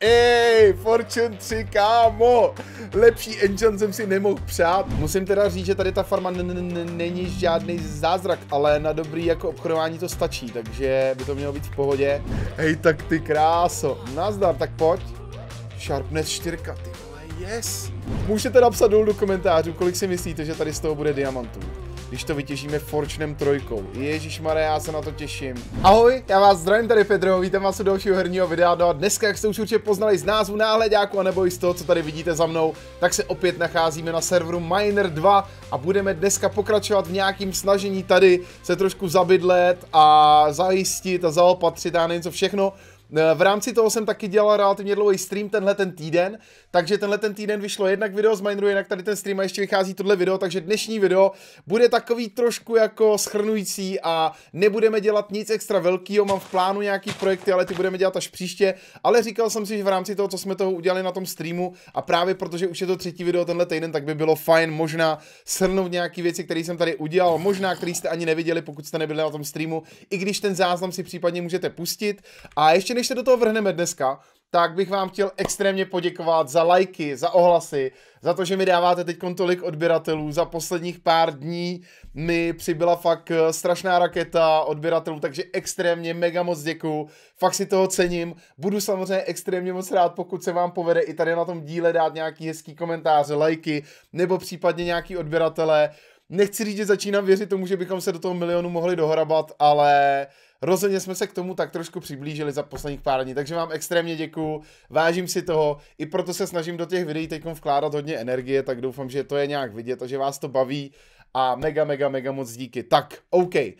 Ej, Fortune 3, kámo! Lepší engine jsem si nemohl přát. Musím teda říct, že tady ta farma není žádný zázrak, ale na dobrý jako obchodování to stačí, takže by to mělo být v pohodě. Hej, tak ty kráso. Nazdar, tak pojď. Sharpness 4, ty vole, yes! Můžete napsat dolů do komentářů, kolik si myslíte, že tady z toho bude diamantů když to vytěžíme Forčnem trojkou. Ježíš já se na to těším. Ahoj, já vás zdravím tady Pedro, vítám vás u dalšího herního videa. No a dneska, jak jste už určitě poznali z názvu náhledáku, anebo i z toho, co tady vidíte za mnou, tak se opět nacházíme na serveru Miner 2 a budeme dneska pokračovat v nějakým snažení tady se trošku zabydlet a zajistit a zaopatřit a něco všechno Eh, v rámci toho jsem taky dělal relativně dlouhý stream tenhle ten týden, takže tenhle ten týden vyšlo jednak video z Mineru, jednak tady ten stream a ještě vychází tohle video, takže dnešní video bude takový trošku jako schrnující a nebudeme dělat nic extra velkého, mám v plánu nějaký projekty, ale ty budeme dělat až příště, ale říkal jsem si, že v rámci toho, co jsme toho udělali na tom streamu a právě protože už je to třetí video tenhle týden, tak by bylo fajn možná shrnout nějaký věci, které jsem tady udělal, možná které jste ani neviděli, pokud jste nebyli na tom streamu, i když ten záznam si případně můžete pustit. A ještě než se do toho vrhneme dneska, tak bych vám chtěl extrémně poděkovat za lajky, za ohlasy, za to, že mi dáváte teď tolik odběratelů. Za posledních pár dní mi přibyla fakt eh, strašná raketa odběratelů, takže extrémně mega moc děkuju. Fakt si toho cením. Budu samozřejmě extrémně moc rád, pokud se vám povede i tady na tom díle dát nějaký hezký komentáře, lajky nebo případně nějaký odběratele. Nechci říct, že začínám věřit tomu, že bychom se do toho milionu mohli dohrabat, ale uh, Rozhodně jsme se k tomu tak trošku přiblížili za posledních pár dní, takže vám extrémně děkuju, vážím si toho, i proto se snažím do těch videí teď vkládat hodně energie, tak doufám, že to je nějak vidět a že vás to baví a mega, mega, mega moc díky. Tak, OK. Uh,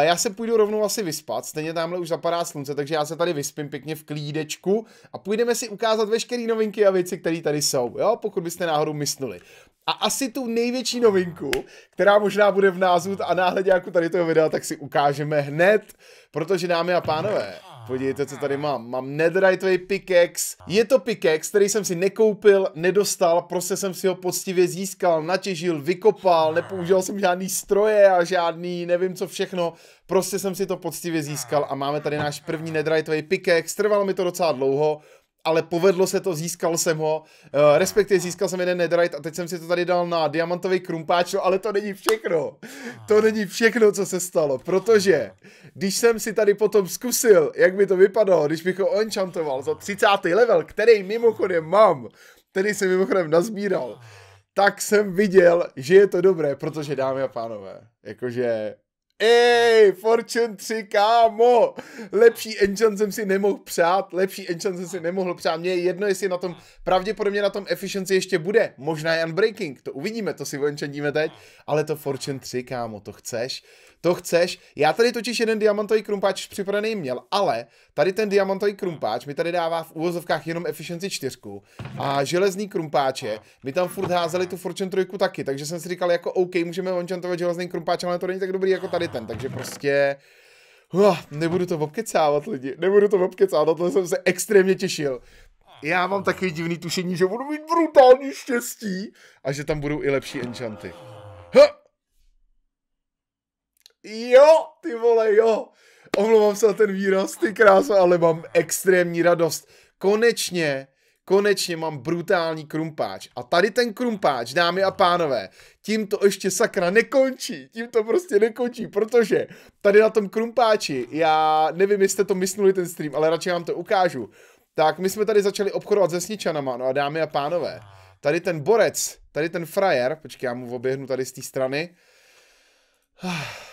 já se půjdu rovnou asi vyspat, stejně tamhle už zapadá slunce, takže já se tady vyspím pěkně v klídečku a půjdeme si ukázat veškeré novinky a věci, které tady jsou, jo, pokud byste náhodou mysnuli. A asi tu největší novinku, která možná bude v názvu a náhledě jako tady toho videa, tak si ukážeme hned, protože dámy a pánové, podívejte, co tady mám. Mám Netherite pickaxe. Je to pickaxe, který jsem si nekoupil, nedostal, prostě jsem si ho poctivě získal, natěžil, vykopal, nepoužil jsem žádný stroje a žádný nevím co všechno. Prostě jsem si to poctivě získal a máme tady náš první Netherite pickaxe. Trvalo mi to docela dlouho, ale povedlo se to, získal jsem ho, uh, respektive získal jsem jeden netherite a teď jsem si to tady dal na diamantový krumpáč, ale to není všechno. To ah. není všechno, co se stalo, protože když jsem si tady potom zkusil, jak by to vypadalo, když bych ho enchantoval za 30. level, který mimochodem mám, který jsem mimochodem nazbíral, tak jsem viděl, že je to dobré, protože dámy a pánové, jakože Ej, Fortune 3, kámo! Lepší engine jsem si nemohl přát, lepší engine jsem si nemohl přát. Mně je jedno, jestli na tom, pravděpodobně na tom efficiency ještě bude. Možná je unbreaking, to uvidíme, to si vojenčeníme teď. Ale to Fortune 3, kámo, to chceš. To chceš. Já tady totiž jeden diamantový krumpáč připravený měl, ale tady ten diamantový krumpáč mi tady dává v úvozovkách jenom efficiency 4 a železný krumpáče mi tam furt házeli tu Fortune 3 taky, takže jsem si říkal jako OK, můžeme onchantovat železný krumpáč, ale to není tak dobrý jako tady ten, takže prostě... Oh, nebudu to obkecávat lidi, nebudu to obkecávat, na to jsem se extrémně těšil já mám taky divný tušení, že budu mít brutální štěstí a že tam budou i lepší enchanty. Huh. Jo, ty vole, jo. Omlouvám se na ten výraz, ty krása, ale mám extrémní radost. Konečně, konečně mám brutální krumpáč. A tady ten krumpáč, dámy a pánové, tím to ještě sakra nekončí. Tím to prostě nekončí, protože tady na tom krumpáči, já nevím, jestli jste to mysnuli ten stream, ale radši vám to ukážu. Tak my jsme tady začali obchodovat se sničanama, no a dámy a pánové, tady ten borec, tady ten frajer, počkej, já mu oběhnu tady z té strany.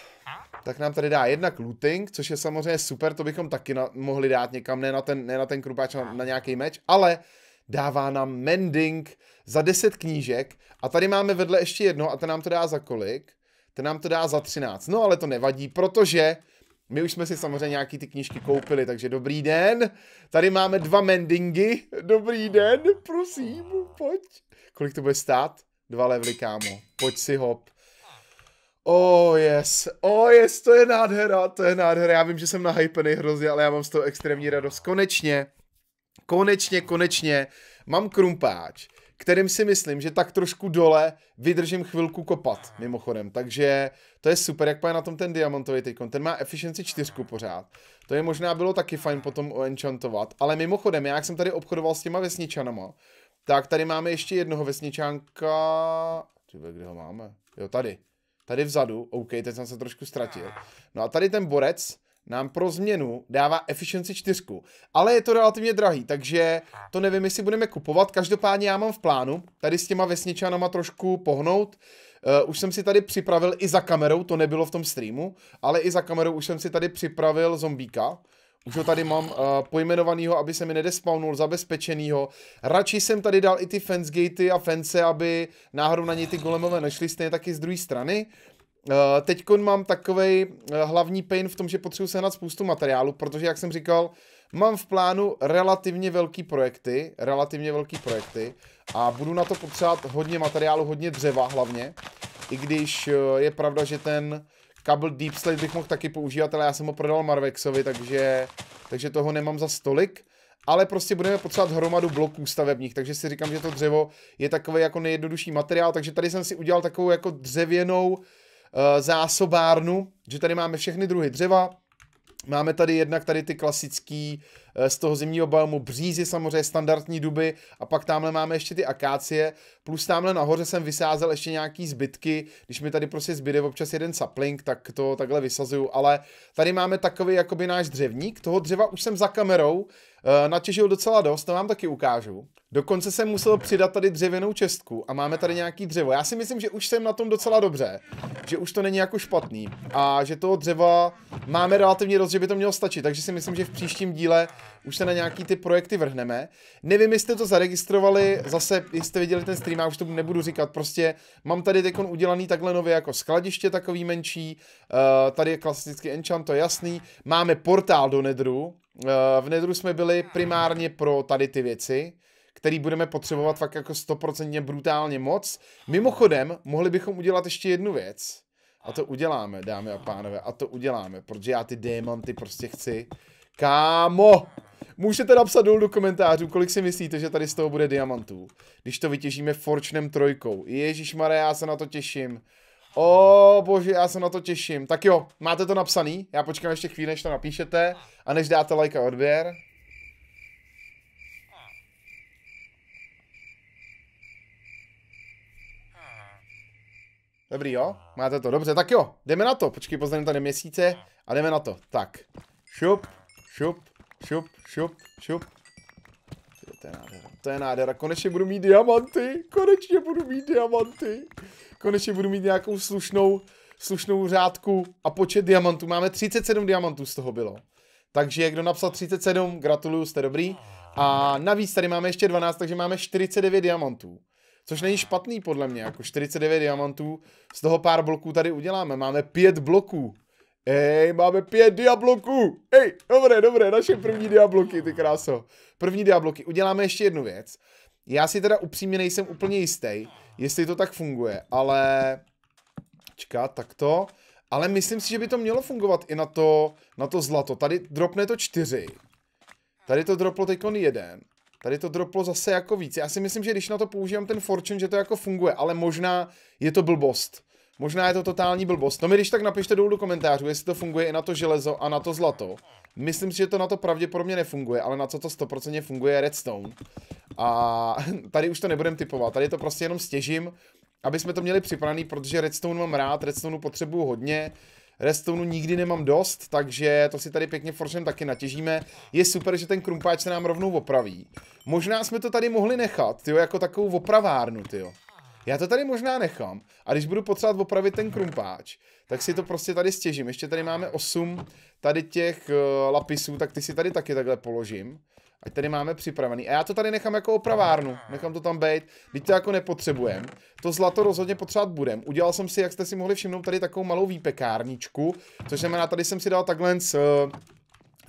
tak nám tady dá jednak looting, což je samozřejmě super, to bychom taky na, mohli dát někam, ne na ten, ne na ten krupáč, na, na nějaký meč, ale dává nám mending za 10 knížek a tady máme vedle ještě jedno a ten nám to dá za kolik? Ten nám to dá za 13. No ale to nevadí, protože my už jsme si samozřejmě nějaký ty knížky koupili, takže dobrý den. Tady máme dva mendingy. Dobrý den, prosím, pojď. Kolik to bude stát? Dva levly, kámo. Pojď si hop. Oh yes, oh yes, to je nádhera, to je nádhera. Já vím, že jsem nahypený hrozně, ale já mám z toho extrémní radost. Konečně, konečně, konečně mám krumpáč, kterým si myslím, že tak trošku dole vydržím chvilku kopat, mimochodem. Takže to je super, jak je na tom ten diamantový teďkon, Ten má efficiency 4 pořád. To je možná bylo taky fajn potom enchantovat. Ale mimochodem, já jak jsem tady obchodoval s těma vesničanama, tak tady máme ještě jednoho vesničánka... Tyve, kde ho máme? Jo, tady tady vzadu, OK, teď jsem se trošku ztratil. No a tady ten borec nám pro změnu dává efficiency 4, ale je to relativně drahý, takže to nevím, jestli budeme kupovat. Každopádně já mám v plánu tady s těma vesničanama trošku pohnout. Uh, už jsem si tady připravil i za kamerou, to nebylo v tom streamu, ale i za kamerou už jsem si tady připravil zombíka, už ho tady mám uh, pojmenovanýho, aby se mi nedespawnul, zabezpečenýho. Radši jsem tady dal i ty fence gatey a fence, aby náhodou na něj ty golemové nešli, stejně taky z druhé strany. Uh, eh, Teď mám takový uh, eh, hlavní pain v tom, že potřebuji sehnat spoustu materiálu, protože jak jsem říkal, mám v plánu relativně velký projekty, relativně velký projekty a budu na to potřebovat hodně materiálu, hodně dřeva hlavně, i když uh, je pravda, že ten Kabel Deep Slate bych mohl taky používat, ale já jsem ho prodal Marvexovi, takže, takže toho nemám za stolik. Ale prostě budeme potřebovat hromadu bloků stavebních, takže si říkám, že to dřevo je takový jako nejjednodušší materiál, takže tady jsem si udělal takovou jako dřevěnou uh, zásobárnu, že tady máme všechny druhy dřeva, Máme tady jednak tady ty uh, Eh, z toho zimního balmu, břízy samozřejmě, standardní duby a pak tamhle máme ještě ty akácie, plus tamhle nahoře jsem vysázel ještě nějaký zbytky, když mi tady prostě zbyde občas jeden sapling, tak to takhle vysazuju, ale tady máme takový jakoby náš dřevník, toho dřeva už jsem za kamerou Eh, natěžil docela dost, to vám taky ukážu. Dokonce jsem musel přidat tady dřevěnou čestku a máme tady nějaký dřevo. Já si myslím, že už jsem na tom docela dobře, že už to není jako špatný a že toho dřeva máme relativně dost, že by to mělo stačit, takže si myslím, že v příštím díle už se na nějaký ty projekty vrhneme. Nevím, jestli jste to zaregistrovali, zase, jestli jste viděli ten stream, já už to nebudu říkat, prostě mám tady teď udělaný takhle nově jako skladiště takový menší, uh, tady je klasicky enchant, to je jasný, máme portál do nedru, Eh, v Nedru jsme byli primárně pro tady ty věci, který budeme potřebovat fakt jako stoprocentně brutálně moc. Mimochodem, mohli bychom udělat ještě jednu věc. A to uděláme, dámy a pánové, a to uděláme, protože já ty diamanty prostě chci. Kámo! Můžete napsat dolů do komentářů, kolik si myslíte, že tady z toho bude diamantů, když to vytěžíme Forčnem trojkou. Ježíš Maria, já se na to těším. O bože, já se na to těším. Tak jo, máte to napsaný, já počkám ještě chvíli, než to napíšete a než dáte like a odběr. Dobrý jo, máte to, dobře, tak jo, jdeme na to, počkej, pozdravím tady měsíce a jdeme na to, tak, šup, šup, šup, šup, šup, to je nádhera. To je nádhera. Konečně budu mít diamanty. Konečně budu mít diamanty. Konečně budu mít nějakou slušnou, slušnou řádku a počet diamantů. Máme 37 diamantů z toho bylo. Takže kdo napsal 37, gratuluju, jste dobrý. A navíc tady máme ještě 12, takže máme 49 diamantů. Což není špatný podle mě, jako 49 diamantů. Z toho pár bloků tady uděláme. Máme 5 bloků. Hej, máme pět diabloků. Hej, dobré, dobré, naše první diabloky, ty kráso. První diabloky. Uděláme ještě jednu věc. Já si teda upřímně nejsem úplně jistý, jestli to tak funguje, ale... čeká, tak to. Ale myslím si, že by to mělo fungovat i na to, na to zlato. Tady dropne to čtyři. Tady to droplo teďkon jeden. Tady to droplo zase jako víc. Já si myslím, že když na to používám ten fortune, že to jako funguje, ale možná je to blbost. Možná je to totální blbost. No mi když tak napište dolů do komentářů, jestli to funguje i na to železo a na to zlato. Myslím si, že to na to pravděpodobně nefunguje, ale na co to 100% funguje redstone. A tady už to nebudem typovat, tady to prostě jenom stěžím, aby jsme to měli připravený, protože redstone mám rád, redstone potřebuju hodně. redstoneu nikdy nemám dost, takže to si tady pěkně foršem taky natěžíme. Je super, že ten krumpáč se nám rovnou opraví. Možná jsme to tady mohli nechat, tyjo, jako takovou opravárnu, tyjo. Já to tady možná nechám a když budu potřebovat opravit ten krumpáč, tak si to prostě tady stěžím. Ještě tady máme 8 tady těch uh, lapisů, tak ty si tady taky takhle položím. Ať tady máme připravený. A já to tady nechám jako opravárnu. Nechám to tam být. Teď to jako nepotřebujeme. To zlato rozhodně potřebovat budem. Udělal jsem si, jak jste si mohli všimnout, tady takovou malou výpekárničku. Což znamená, tady jsem si dal takhle z, uh, eh,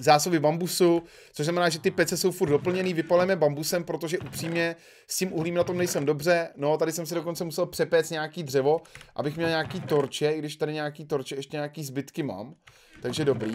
zásoby bambusu, což znamená, že ty pece jsou furt doplněný, vypaleme bambusem, protože upřímně s tím uhlím na tom nejsem dobře. No, tady jsem si dokonce musel přepéct nějaký dřevo, abych měl nějaký torče, i když tady nějaký torče, ještě nějaký zbytky mám, takže dobrý.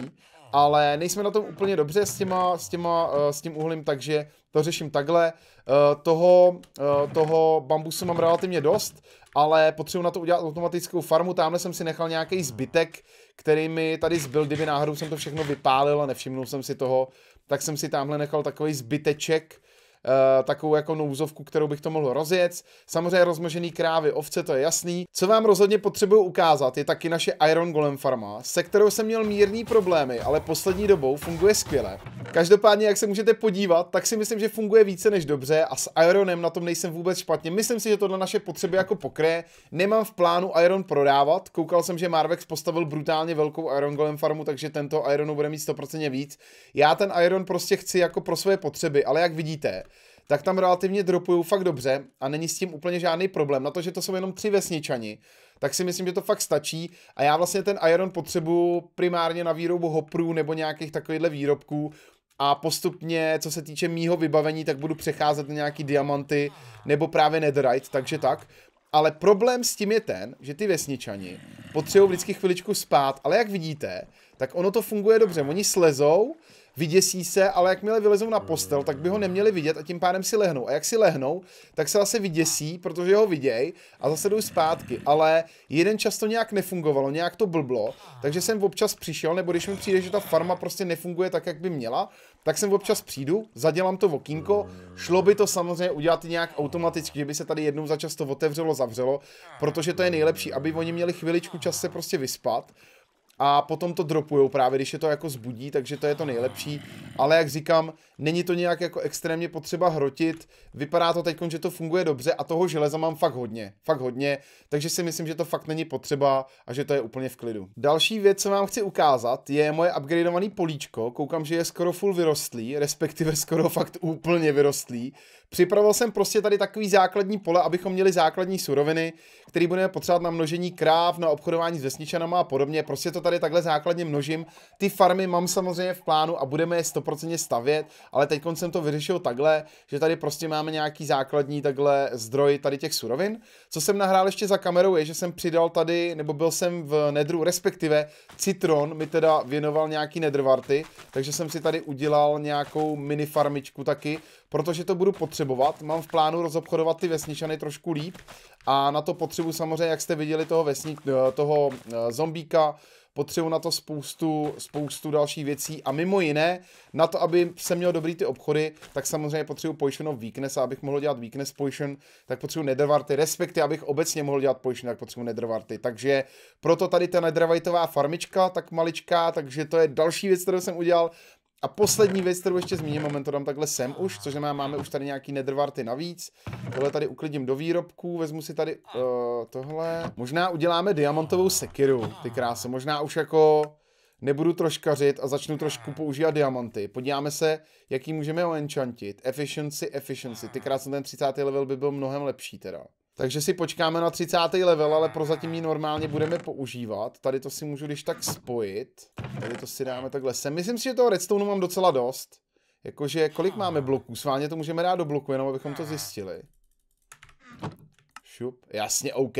Ale nejsme na tom úplně dobře s, těma, s, těma, eh, s tím uhlím, takže to řeším takhle. Eh, toho, eh, toho bambusu mám relativně dost, ale potřebuji na to udělat automatickou farmu. Tamhle jsem si nechal nějaký zbytek, který mi tady zbyl, kdyby náhodou jsem to všechno vypálil a nevšimnul jsem si toho, tak jsem si tamhle nechal takový zbyteček Eh, takovou jako nouzovku, kterou bych to mohl rozjet. Samozřejmě rozmožený krávy, ovce, to je jasný. Co vám rozhodně potřebuju ukázat, je taky naše Iron Golem farma, se kterou jsem měl mírný problémy, ale poslední dobou funguje skvěle. Každopádně, jak se můžete podívat, tak si myslím, že funguje více než dobře a s Ironem na tom nejsem vůbec špatně. Myslím si, že to na naše potřeby jako pokryje. Nemám v plánu Iron prodávat. Koukal jsem, že Marvex postavil brutálně velkou Iron Golem farmu, takže tento Ironu bude mít 100% víc. Já ten Iron prostě chci jako pro své potřeby, ale jak vidíte, tak tam relativně dropují fakt dobře a není s tím úplně žádný problém. Na to, že to jsou jenom tři vesničani, tak si myslím, že to fakt stačí a já vlastně ten Iron potřebuju primárně na výrobu hoprů nebo nějakých takovýchhle výrobků, a postupně, co se týče mýho vybavení, tak budu přecházet na nějaký diamanty nebo právě netherite, takže tak. Ale problém s tím je ten, že ty vesničani potřebují vždycky chviličku spát, ale jak vidíte, tak ono to funguje dobře. Oni slezou, vyděsí se, ale jakmile vylezou na postel, tak by ho neměli vidět a tím pádem si lehnou. A jak si lehnou, tak se zase vyděsí, protože ho vidějí a zase jdou zpátky. Ale jeden čas to nějak nefungovalo, nějak to blblo, takže jsem občas přišel, nebo když mi přijde, že ta farma prostě nefunguje tak, jak by měla, tak jsem občas přijdu, zadělám to okýnko, šlo by to samozřejmě udělat nějak automaticky, že by se tady jednou za často otevřelo, zavřelo, protože to je nejlepší, aby oni měli chviličku čas se prostě vyspat, a potom to dropujou právě, když je to jako zbudí, takže to je to nejlepší. Ale jak říkám, není to nějak jako extrémně potřeba hrotit, vypadá to teď, že to funguje dobře a toho železa mám fakt hodně, fakt hodně, takže si myslím, že to fakt není potřeba a že to je úplně v klidu. Další věc, co vám chci ukázat, je moje upgradeovaný políčko, koukám, že je skoro full vyrostlý, respektive skoro fakt úplně vyrostlý, Připravil jsem prostě tady takový základní pole, abychom měli základní suroviny, které budeme potřebovat na množení kráv, na obchodování s vesničanama a podobně. Prostě to tady takhle základně množím. Ty farmy mám samozřejmě v plánu a budeme je stoprocentně stavět, ale teď jsem to vyřešil takhle, že tady prostě máme nějaký základní takhle zdroj tady těch surovin. Co jsem nahrál ještě za kamerou je, že jsem přidal tady, nebo byl jsem v nedru, respektive Citron mi teda věnoval nějaký nedrvarty, takže jsem si tady udělal nějakou mini farmičku taky, protože to budu potřebovat potřebovat. Mám v plánu rozobchodovat ty vesničany trošku líp a na to potřebu samozřejmě, jak jste viděli toho, vesni, eh, toho eh, zombíka, potřebuji na to spoustu, spoustu dalších věcí a mimo jiné, na to, aby se měl dobrý ty obchody, tak samozřejmě potřebuji pojišeno weakness a abych mohl dělat weakness pojištěn, tak potřebuji nedrvarty, respektive abych obecně mohl dělat pojištěn, tak potřebuji nedrvarty. Takže proto tady ta nedrvajtová farmička, tak maličká, takže to je další věc, kterou jsem udělal a poslední věc, kterou ještě zmíním, moment to dám takhle sem už, což znamená, máme už tady nějaký nedrvarty navíc. Tohle tady uklidím do výrobků, vezmu si tady uh, tohle. Možná uděláme diamantovou sekiru, ty krásy. Možná už jako nebudu troškařit a začnu trošku používat diamanty. Podíváme se, jaký můžeme oenchantit. Efficiency, efficiency. Ty krásy, ten 30. level by byl mnohem lepší teda. Takže si počkáme na 30. level, ale prozatím ji normálně budeme používat. Tady to si můžu když tak spojit. Tady to si dáme takhle sem. Myslím si, že toho redstoneu mám docela dost. Jakože kolik máme bloků? Sváně to můžeme dát do bloku, jenom abychom to zjistili. Šup. Jasně, OK.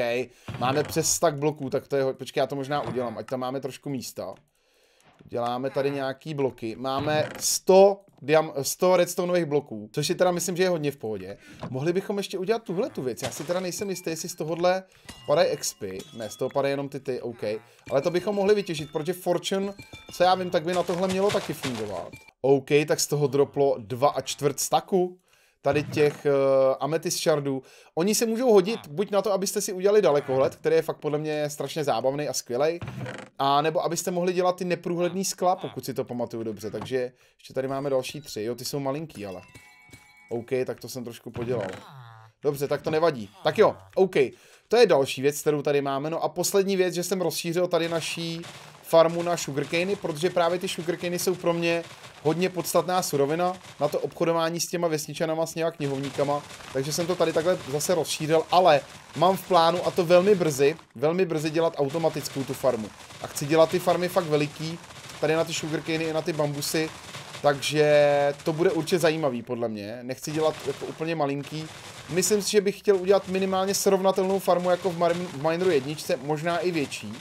Máme přes tak bloků, tak to je... Počkej, já to možná udělám, ať tam máme trošku místa. Děláme tady nějaký bloky. Máme 100 diam- 100 redstoneových bloků, což si teda myslím, že je hodně v pohodě. Mohli bychom ještě udělat tuhle tu věc. Já si teda nejsem jistý, jestli z tohohle padají XP. Ne, z toho padají jenom ty ty, OK. Ale to bychom mohli vytěžit, protože Fortune, co já vím, tak by na tohle mělo taky fungovat. OK, tak z toho droplo 2 a čtvrt staku tady těch uh, eh, ametys shardů. Oni se můžou hodit buď na to, abyste si udělali dalekohled, který je fakt podle mě strašně zábavný a skvělý, a nebo abyste mohli dělat ty neprůhledný skla, pokud si to pamatuju dobře. Takže ještě tady máme další tři. Jo, ty jsou malinký, ale. OK, tak to jsem trošku podělal. Dobře, tak to nevadí. Tak jo, OK. To je další věc, kterou tady máme. No a poslední věc, že jsem rozšířil tady naší farmu na sugarcany, protože právě ty sugarcany jsou pro mě hodně podstatná surovina na to obchodování s těma vesničanama, s těma knihovníkama, takže jsem to tady takhle zase rozšířil, ale mám v plánu a to velmi brzy, velmi brzy dělat automatickou tu farmu. A chci dělat ty farmy fakt veliký, tady na ty sugarcany i na ty bambusy, takže to bude určitě zajímavý podle mě. Nechci dělat jako úplně malinký. Myslím si, že bych chtěl udělat minimálně srovnatelnou farmu jako v, Mar v Mineru jedničce, možná i větší.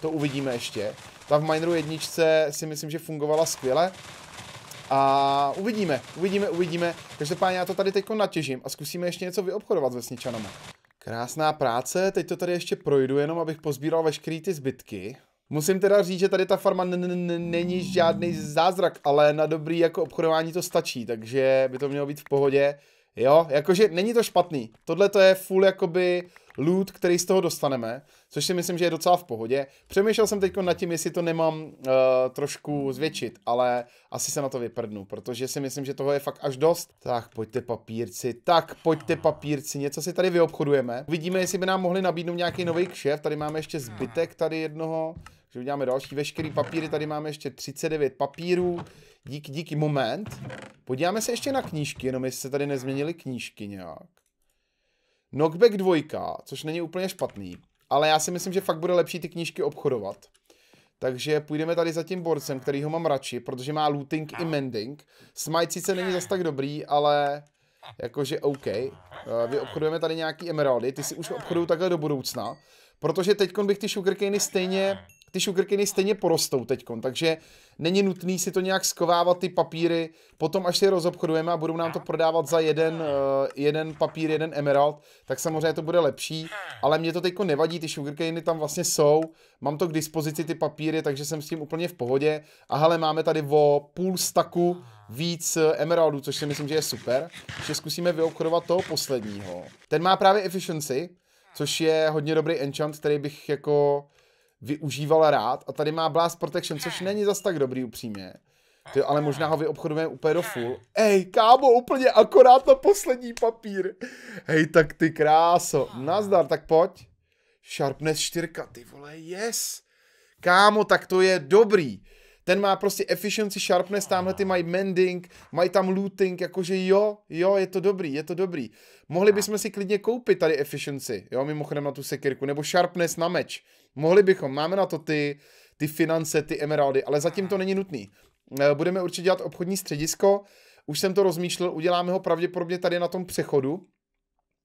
To uvidíme ještě. Ta v Mineru jedničce si myslím, že fungovala skvěle. A uvidíme, uvidíme, uvidíme. Každopádně já to tady teď natěžím a zkusíme ještě něco vyobchodovat s vesničanama. Krásná práce, teď to tady ještě projdu, jenom abych pozbíral veškeré ty zbytky. Musím teda říct, že tady ta farma není žádný zázrak, ale na dobrý jako obchodování to stačí, takže by to mělo být v pohodě. Jo, jakože není to špatný. Tohle to je full jakoby loot, který z toho dostaneme, což si myslím, že je docela v pohodě. Přemýšlel jsem teď nad tím, jestli to nemám uh, trošku zvětšit, ale asi se na to vyprdnu, protože si myslím, že toho je fakt až dost. Tak pojďte papírci, tak pojďte papírci, něco si tady vyobchodujeme. Uvidíme, jestli by nám mohli nabídnout nějaký nový kšev, tady máme ještě zbytek tady jednoho, že uděláme další veškerý papíry, tady máme ještě 39 papírů, díky, díky, moment. Podíváme se ještě na knížky, jenom jestli se tady nezměnily knížky nějak. Knockback 2, což není úplně špatný, ale já si myslím, že fakt bude lepší ty knížky obchodovat. Takže půjdeme tady za tím borcem, který ho mám radši, protože má looting i mending. Smite sice není zas tak dobrý, ale jakože OK. Eh, vy obchodujeme tady nějaký emeraldy, ty si už obchodují takhle do budoucna, protože teď bych ty sugarcany stejně ty šukrkyny stejně porostou teď, takže není nutný si to nějak skovávat ty papíry, potom až si je rozobchodujeme a budou nám to prodávat za jeden, eh, jeden papír, jeden emerald, tak samozřejmě to bude lepší, ale mě to teď nevadí, ty šukrkyny tam vlastně jsou, mám to k dispozici ty papíry, takže jsem s tím úplně v pohodě a hele, máme tady o půl staku víc eh, emeraldů, což si myslím, že je super, že zkusíme vyobchodovat toho posledního. Ten má právě efficiency, což je hodně dobrý enchant, který bych jako využíval rád a tady má Blast Protection, což není zas tak dobrý upřímně. Ty, ale možná ho vyobchodujeme úplně do full. Ej, kámo, úplně akorát na poslední papír. Hej, tak ty kráso. Nazdar, tak pojď. Sharpness 4, ty vole, yes. Kámo, tak to je dobrý. Ten má prostě efficiency, sharpness, tamhle ty mají mending, mají tam looting, jakože jo, jo, je to dobrý, je to dobrý. Mohli bychom si klidně koupit tady efficiency, jo, mimochodem na tu sekirku, nebo sharpness na meč. Mohli bychom, máme na to ty, ty finance, ty emeraldy, ale zatím to není nutný. Eh, budeme určitě dělat obchodní středisko, už jsem to rozmýšlel, uděláme ho pravděpodobně tady na tom přechodu,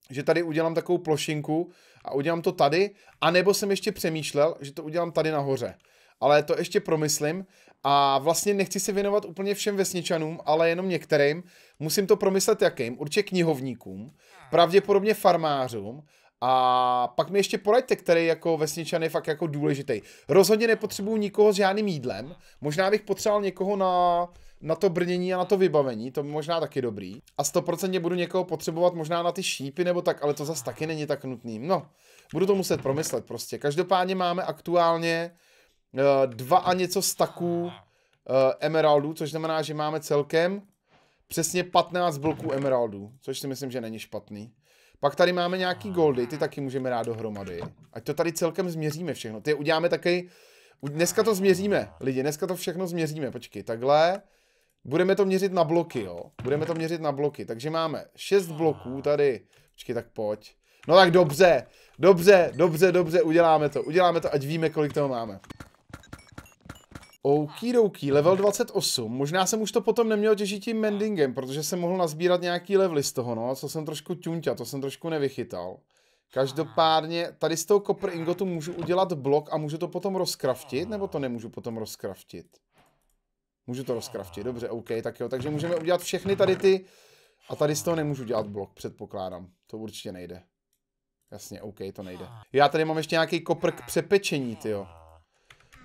že tady udělám takovou plošinku a udělám to tady, anebo jsem ještě přemýšlel, že to udělám tady nahoře ale to ještě promyslím a vlastně nechci se věnovat úplně všem vesničanům, ale jenom některým. Musím to promyslet jakým, určitě knihovníkům, hmm. pravděpodobně farmářům a pak mi ještě poraďte, který jako vesničan je fakt jako důležitý. Rozhodně nepotřebuju nikoho s žádným jídlem, možná bych potřeboval někoho na, na to brnění a na to vybavení, to možná taky dobrý. A stoprocentně budu někoho potřebovat možná na ty šípy nebo tak, ale to zase taky není tak nutný. No, budu to muset promyslet prostě. Každopádně máme aktuálně Eh, dva a něco staků eh, emeraldů, což znamená, že máme celkem přesně 15 bloků emeraldů, což si myslím, že není špatný. Pak tady máme nějaký goldy, ty taky můžeme rád dohromady. Ať to tady celkem změříme všechno. Ty uděláme taky. Dneska to změříme, lidi, dneska to všechno změříme. Počkej, takhle. Budeme to měřit na bloky, jo. Budeme to měřit na bloky. Takže máme 6 bloků tady. Počkej, tak pojď. No tak dobře, dobře, dobře, dobře, uděláme to. Uděláme to, ať víme, kolik toho máme. Okidoki, level 28. Možná jsem už to potom neměl těžit tím mendingem, protože jsem mohl nazbírat nějaký levely z toho, no, co jsem trošku ťunťa, to jsem trošku nevychytal. Každopádně tady z toho copper ingotu můžu udělat blok a můžu to potom rozkraftit, nebo to nemůžu potom rozkraftit? Můžu to rozkraftit, dobře, OK, tak jo, takže můžeme udělat všechny tady ty a tady z toho nemůžu dělat blok, předpokládám, to určitě nejde. Jasně, OK, to nejde. Já tady mám ještě nějaký kopr k přepečení, jo.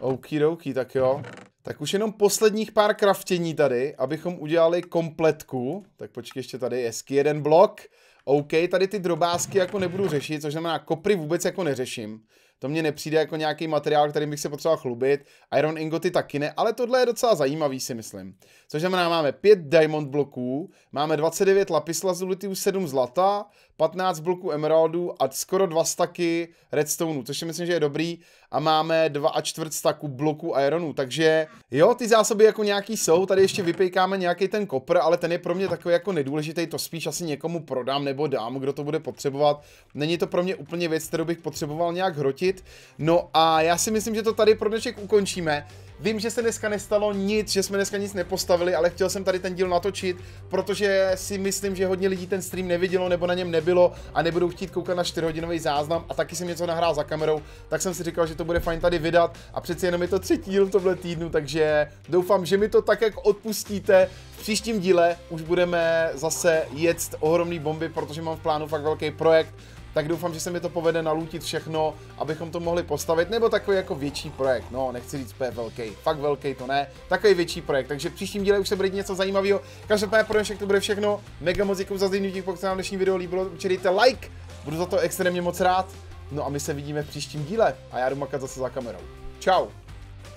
Okidoki, tak jo. Tak už jenom posledních pár kraftění tady, abychom udělali kompletku. Tak počkej, ještě tady hezky jeden blok. OK, tady ty drobásky jako nebudu řešit, což znamená kopry vůbec jako neřeším. To mně nepřijde jako nějaký materiál, kterým bych se potřeboval chlubit. Iron ingoty taky ne, ale tohle je docela zajímavý si myslím. Což znamená, máme 5 diamond bloků, máme 29 lapislazulitů, 7 zlata, 15 bloků emeraldů a skoro 2 staky redstoneů, což si myslím, že je dobrý. A máme 2 a čtvrt staku bloků ironů, takže jo, ty zásoby jako nějaký jsou, tady ještě vypejkáme nějaký ten kopr, ale ten je pro mě takový jako nedůležitý, to spíš asi někomu prodám nebo dám, kdo to bude potřebovat. Není to pro mě úplně věc, kterou bych potřeboval nějak hrotit. No a já si myslím, že to tady pro dnešek ukončíme. Vím, že se dneska nestalo nic, že jsme dneska nic nepostavili, ale chtěl jsem tady ten díl natočit, protože si myslím, že hodně lidí ten stream nevidělo nebo na něm nebylo a nebudou chtít koukat na 4-hodinový záznam a taky jsem něco nahrál za kamerou, tak jsem si říkal, že to bude fajn tady vydat a přeci jenom je to třetí díl v tomhle týdnu, takže doufám, že mi to tak, jak odpustíte, v příštím díle už budeme zase jet ohromný bomby, protože mám v plánu fakt velký projekt, tak doufám, že se mi to povede nalutit všechno, abychom to mohli postavit, nebo takový jako větší projekt, no nechci říct je velký, fakt velký to ne, takový větší projekt, takže příštím díle už se bude něco zajímavého, každopádně pro dnešek to bude všechno, mega moc děkuji za zhlídnutí, pokud se vám dnešní video líbilo, určitě dejte like, budu za to extrémně moc rád, no a my se vidíme v příštím díle a já jdu makat zase za kamerou. Čau!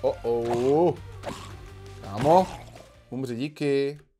Oh oh. Kámo, umři díky.